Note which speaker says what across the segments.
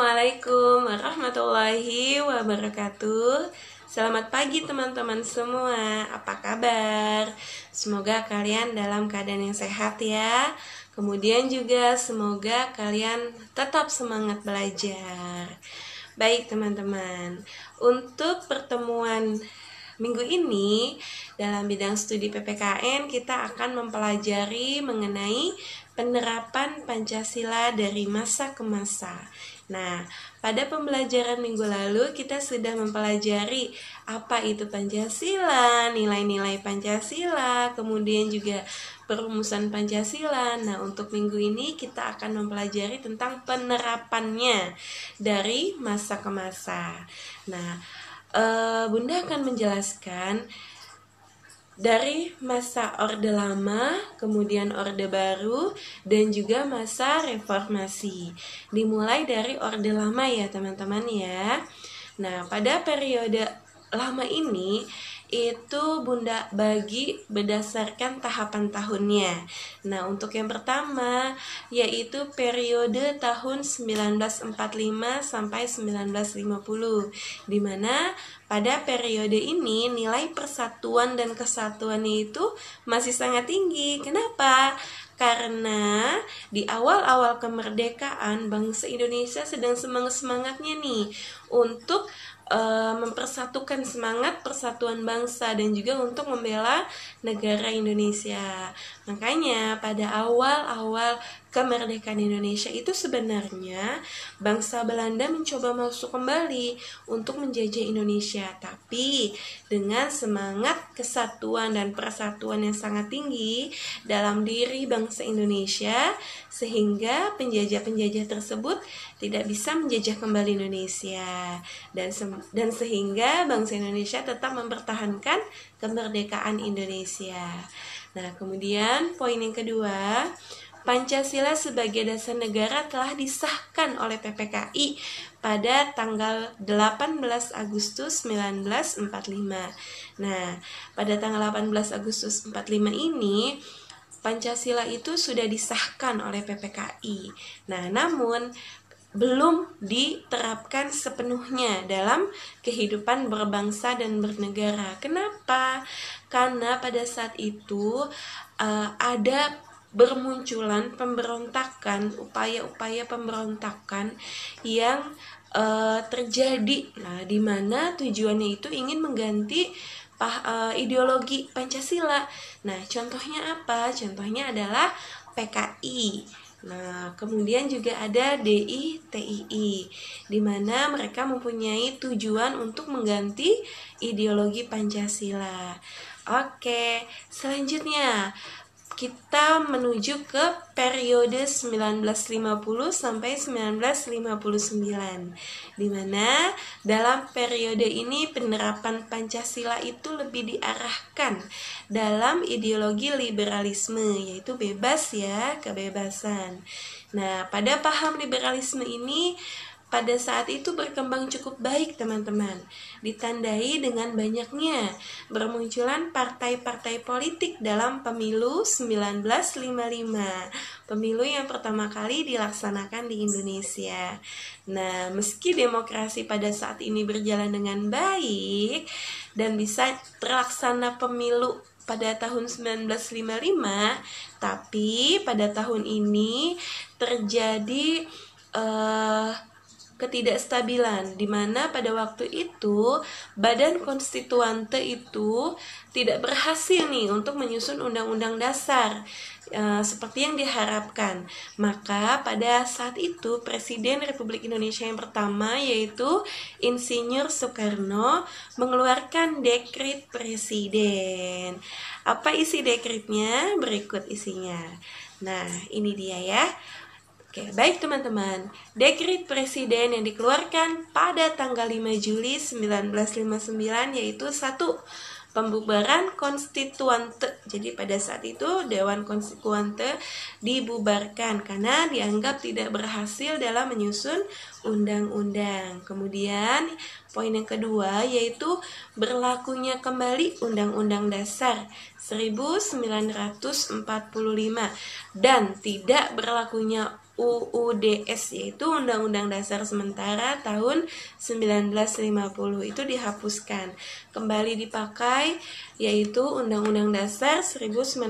Speaker 1: Assalamualaikum warahmatullahi wabarakatuh Selamat pagi teman-teman semua Apa kabar? Semoga kalian dalam keadaan yang sehat ya Kemudian juga semoga kalian tetap semangat belajar Baik teman-teman Untuk pertemuan minggu ini dalam bidang studi PPKN kita akan mempelajari mengenai penerapan Pancasila dari masa ke masa Nah, pada pembelajaran minggu lalu kita sudah mempelajari apa itu Pancasila, nilai-nilai Pancasila, kemudian juga perumusan Pancasila. Nah, untuk minggu ini kita akan mempelajari tentang penerapannya dari masa ke masa. Nah, eh, Bunda akan menjelaskan dari masa Orde Lama, kemudian Orde Baru, dan juga masa Reformasi. Dimulai dari Orde Lama ya teman-teman ya. Nah, pada periode lama ini itu Bunda bagi berdasarkan tahapan tahunnya. Nah, untuk yang pertama yaitu periode tahun 1945 sampai 1950 Dimana pada periode ini nilai persatuan dan kesatuan itu masih sangat tinggi. Kenapa? karena di awal-awal kemerdekaan bangsa Indonesia sedang semangat-semangatnya nih untuk uh, mempersatukan semangat persatuan bangsa dan juga untuk membela negara Indonesia. Makanya pada awal-awal kemerdekaan Indonesia itu sebenarnya bangsa Belanda mencoba masuk kembali untuk menjajah Indonesia, tapi dengan semangat kesatuan dan persatuan yang sangat tinggi dalam diri bangsa Indonesia sehingga penjajah-penjajah tersebut tidak bisa menjajah kembali Indonesia dan se dan sehingga bangsa Indonesia tetap mempertahankan kemerdekaan Indonesia. Nah, kemudian poin yang kedua, Pancasila sebagai dasar negara telah disahkan oleh PPKI pada tanggal 18 Agustus 1945. Nah, pada tanggal 18 Agustus 45 ini Pancasila itu sudah disahkan oleh PPKI. Nah, namun belum diterapkan sepenuhnya dalam kehidupan berbangsa dan bernegara. Kenapa? Karena pada saat itu uh, ada bermunculan pemberontakan, upaya-upaya pemberontakan yang uh, terjadi. Nah, di mana tujuannya itu ingin mengganti uh, ideologi Pancasila. Nah, contohnya apa? Contohnya adalah PKI. Nah, kemudian juga ada DI TII di mana mereka mempunyai tujuan untuk mengganti ideologi Pancasila. Oke, selanjutnya kita menuju ke periode 1950 sampai 1959 dimana dalam periode ini penerapan Pancasila itu lebih diarahkan dalam ideologi liberalisme yaitu bebas ya kebebasan nah pada paham liberalisme ini pada saat itu berkembang cukup baik teman-teman ditandai dengan banyaknya bermunculan partai-partai politik dalam pemilu 1955 pemilu yang pertama kali dilaksanakan di Indonesia nah meski demokrasi pada saat ini berjalan dengan baik dan bisa terlaksana pemilu pada tahun 1955 tapi pada tahun ini terjadi uh, ketidakstabilan di mana pada waktu itu badan konstituante itu tidak berhasil nih untuk menyusun undang-undang dasar e, seperti yang diharapkan. Maka pada saat itu Presiden Republik Indonesia yang pertama yaitu Insinyur Soekarno mengeluarkan dekrit presiden. Apa isi dekritnya? Berikut isinya. Nah, ini dia ya. Oke, baik teman-teman. Dekret presiden yang dikeluarkan pada tanggal 5 Juli 1959 yaitu satu Pembubaran konstituante. Jadi pada saat itu Dewan Konstituante dibubarkan karena dianggap tidak berhasil dalam menyusun undang-undang. Kemudian poin yang kedua yaitu berlakunya kembali Undang-Undang Dasar 1945 dan tidak berlakunya UUDS yaitu Undang-Undang Dasar Sementara tahun 1950 itu dihapuskan. Kembali dipakai yaitu Undang-Undang Dasar 1945.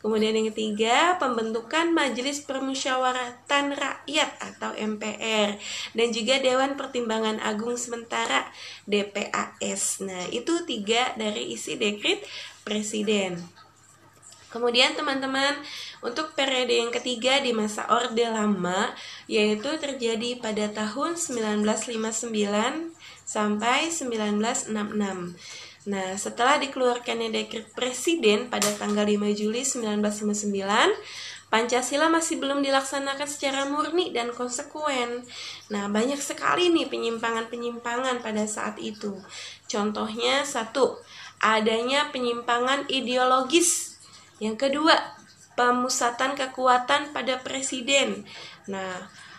Speaker 1: Kemudian yang ketiga, pembentukan Majelis Permusyawaratan Rakyat atau MPR dan juga Dewan Pertimbangan Agung Sementara DPAS. Nah, itu tiga dari isi dekrit presiden. Kemudian teman-teman, untuk periode yang ketiga di masa Orde Lama yaitu terjadi pada tahun 1959 sampai 1966. Nah, setelah dikeluarkannya dekret presiden pada tanggal 5 Juli 1959, Pancasila masih belum dilaksanakan secara murni dan konsekuen. Nah, banyak sekali nih penyimpangan-penyimpangan pada saat itu. Contohnya satu, adanya penyimpangan ideologis yang kedua, pemusatan kekuatan pada presiden. Nah,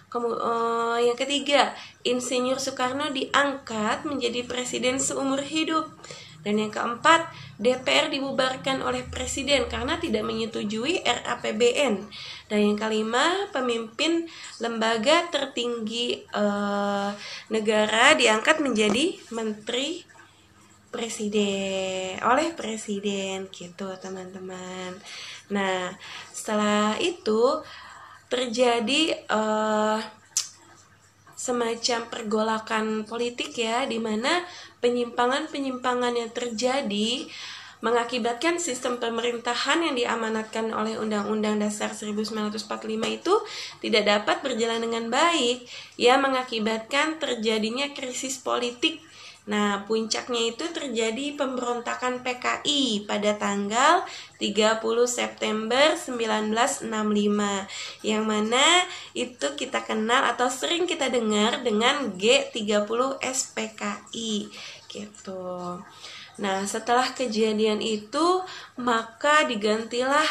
Speaker 1: uh, yang ketiga, Insinyur Soekarno diangkat menjadi presiden seumur hidup. Dan yang keempat, DPR dibubarkan oleh presiden karena tidak menyetujui RAPBN. Dan yang kelima, pemimpin lembaga tertinggi uh, negara diangkat menjadi menteri presiden oleh presiden gitu teman-teman. Nah setelah itu terjadi uh, semacam pergolakan politik ya di mana penyimpangan-penyimpangan yang terjadi mengakibatkan sistem pemerintahan yang diamanatkan oleh Undang-Undang Dasar 1945 itu tidak dapat berjalan dengan baik ya mengakibatkan terjadinya krisis politik Nah, puncaknya itu terjadi pemberontakan PKI pada tanggal 30 September 1965 yang mana itu kita kenal atau sering kita dengar dengan G30 SPKI gitu. Nah, setelah kejadian itu maka digantilah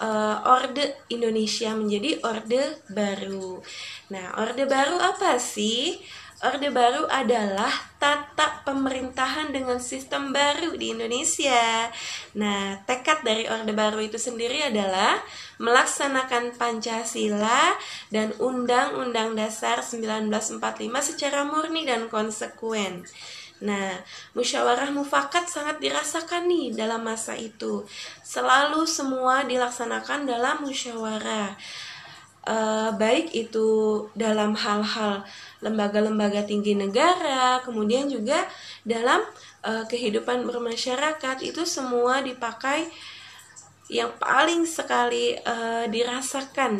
Speaker 1: uh, Orde Indonesia menjadi Orde Baru. Nah, Orde Baru apa sih? Orde Baru adalah tata pemerintahan dengan sistem baru di Indonesia. Nah, tekad dari Orde Baru itu sendiri adalah melaksanakan Pancasila dan Undang-Undang Dasar 1945 secara murni dan konsekuen. Nah, musyawarah mufakat sangat dirasakan nih dalam masa itu. Selalu semua dilaksanakan dalam musyawarah. E, baik itu dalam hal-hal lembaga-lembaga tinggi negara, kemudian juga dalam e, kehidupan bermasyarakat itu semua dipakai yang paling sekali e, dirasakan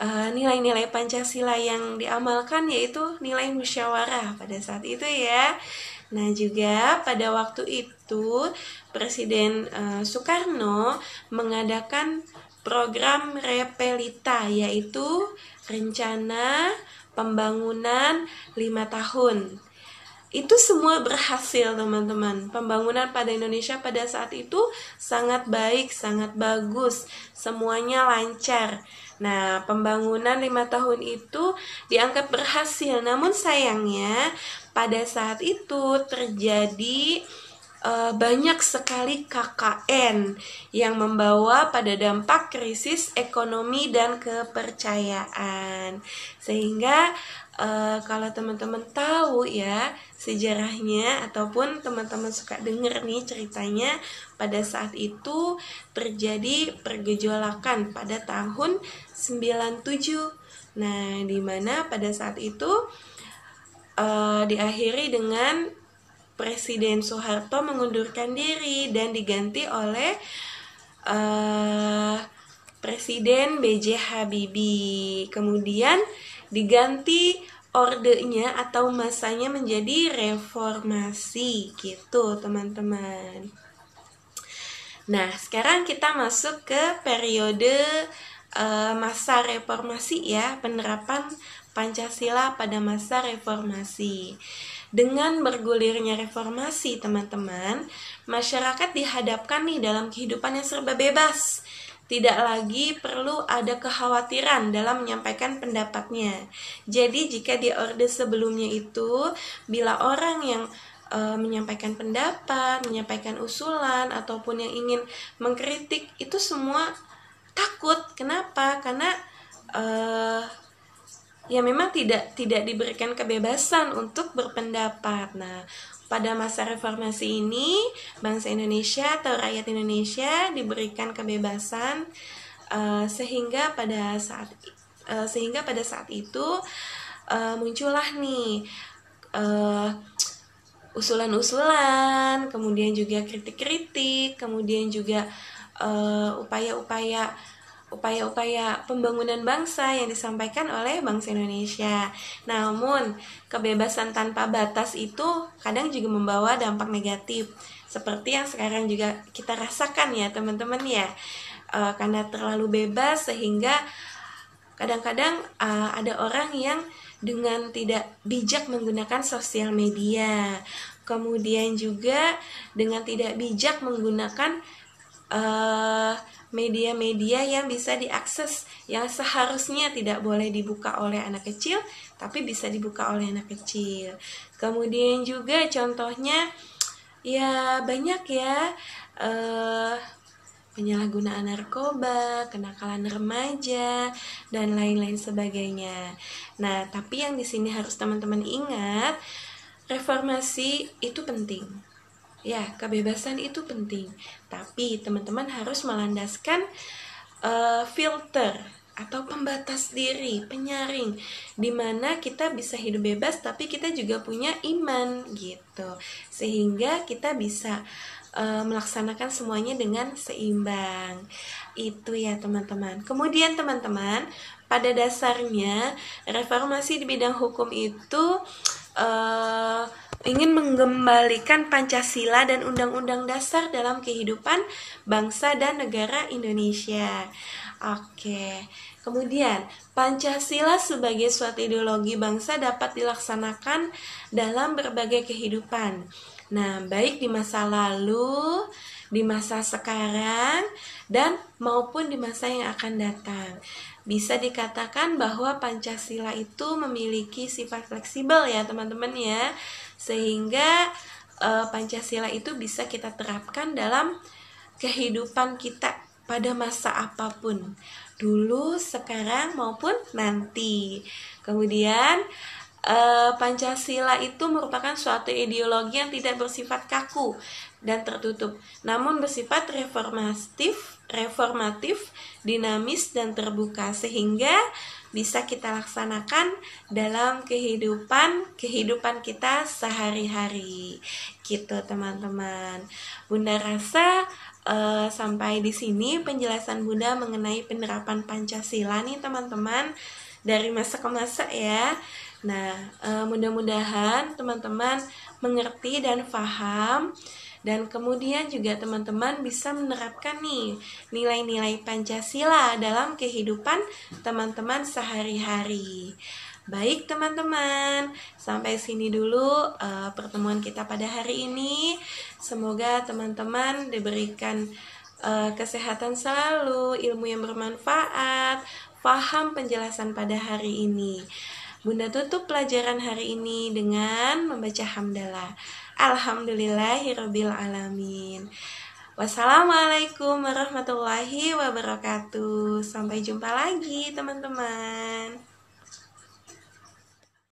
Speaker 1: eh, nilai-nilai Pancasila yang diamalkan yaitu nilai musyawarah pada saat itu ya. Nah, juga pada waktu itu Presiden uh, Soekarno mengadakan program Repelita yaitu rencana pembangunan 5 tahun. Itu semua berhasil, teman-teman. Pembangunan pada Indonesia pada saat itu sangat baik, sangat bagus, semuanya lancar. Nah, pembangunan lima tahun itu dianggap berhasil, namun sayangnya pada saat itu terjadi Eh, banyak sekali KKN yang membawa pada dampak krisis ekonomi dan kepercayaan. Sehingga uh, kalau teman-teman tahu ya sejarahnya ataupun teman-teman suka dengar nih ceritanya pada saat itu terjadi pergejolakan pada tahun 97. Nah, dimana pada saat itu uh, diakhiri dengan Presiden Soeharto mengundurkan diri dan diganti oleh uh, Presiden B.J. Habibie. Kemudian diganti ordenya atau masanya menjadi reformasi gitu, teman-teman. Nah, sekarang kita masuk ke periode uh, masa reformasi ya, penerapan Pancasila pada masa reformasi. Dengan bergulirnya reformasi, teman-teman, masyarakat dihadapkan nih dalam kehidupan yang serba bebas. Tidak lagi perlu ada kekhawatiran dalam menyampaikan pendapatnya. Jadi jika di orde sebelumnya itu, bila orang yang e, menyampaikan pendapat, menyampaikan usulan ataupun yang ingin mengkritik itu semua takut. Kenapa? Karena e, ya memang tidak tidak diberikan kebebasan untuk berpendapat. Nah, pada masa reformasi ini bangsa Indonesia atau rakyat Indonesia diberikan kebebasan uh, sehingga pada saat uh, sehingga pada saat itu uh, muncullah nih usulan-usulan, kemudian juga kritik-kritik, kemudian juga upaya-upaya uh, upaya -upaya upaya-upaya pembangunan bangsa yang disampaikan oleh bangsa Indonesia. Namun, kebebasan tanpa batas itu kadang juga membawa dampak negatif seperti yang sekarang juga kita rasakan ya, teman-teman ya. E, karena terlalu bebas sehingga kadang-kadang e, ada orang yang dengan tidak bijak menggunakan sosial media. Kemudian juga dengan tidak bijak menggunakan media eh, media-media yang bisa diakses yang seharusnya tidak boleh dibuka oleh anak kecil tapi bisa dibuka oleh anak kecil. Kemudian juga contohnya ya banyak ya uh, penyalahgunaan narkoba, kenakalan remaja, dan lain-lain sebagainya. Nah, tapi yang di sini harus teman-teman ingat, reformasi itu penting Ya, kebebasan itu penting, tapi teman-teman harus melandaskan uh, filter atau pembatas diri, penyaring, di mana kita bisa hidup bebas, tapi kita juga punya iman gitu, sehingga kita bisa uh, melaksanakan semuanya dengan seimbang. Itu ya, teman-teman. Kemudian, teman-teman, pada dasarnya reformasi di bidang hukum itu. Uh, ingin mengembalikan Pancasila dan Undang-Undang Dasar dalam kehidupan bangsa dan negara Indonesia. Oke. Kemudian, Pancasila sebagai suatu ideologi bangsa dapat dilaksanakan dalam berbagai kehidupan. Nah, baik di masa lalu, di masa sekarang, dan maupun di masa yang akan datang. Bisa dikatakan bahwa Pancasila itu memiliki sifat fleksibel ya, teman-teman ya sehingga uh, Pancasila itu bisa kita terapkan dalam kehidupan kita pada masa apapun dulu sekarang maupun nanti kemudian uh, Pancasila itu merupakan suatu ideologi yang tidak bersifat kaku dan tertutup, namun bersifat reformatif, reformatif, dinamis dan terbuka sehingga bisa kita laksanakan dalam kehidupan kehidupan kita sehari-hari gitu teman-teman Bunda rasa uh, sampai di sini penjelasan Bunda mengenai penerapan Pancasila nih teman-teman dari masa ke masa ya Nah, eh, mudah-mudahan teman-teman mengerti dan paham dan kemudian juga teman-teman bisa menerapkan nih nilai-nilai Pancasila dalam kehidupan teman-teman sehari-hari. Baik teman-teman, sampai sini dulu uh, pertemuan kita pada hari ini. Semoga teman-teman diberikan uh, kesehatan selalu, ilmu yang bermanfaat, paham penjelasan pada hari ini. Bunda tutup pelajaran hari ini dengan membaca hamdalah. Alhamdulillahirabbil alamin. Wassalamualaikum warahmatullahi wabarakatuh. Sampai jumpa lagi teman-teman.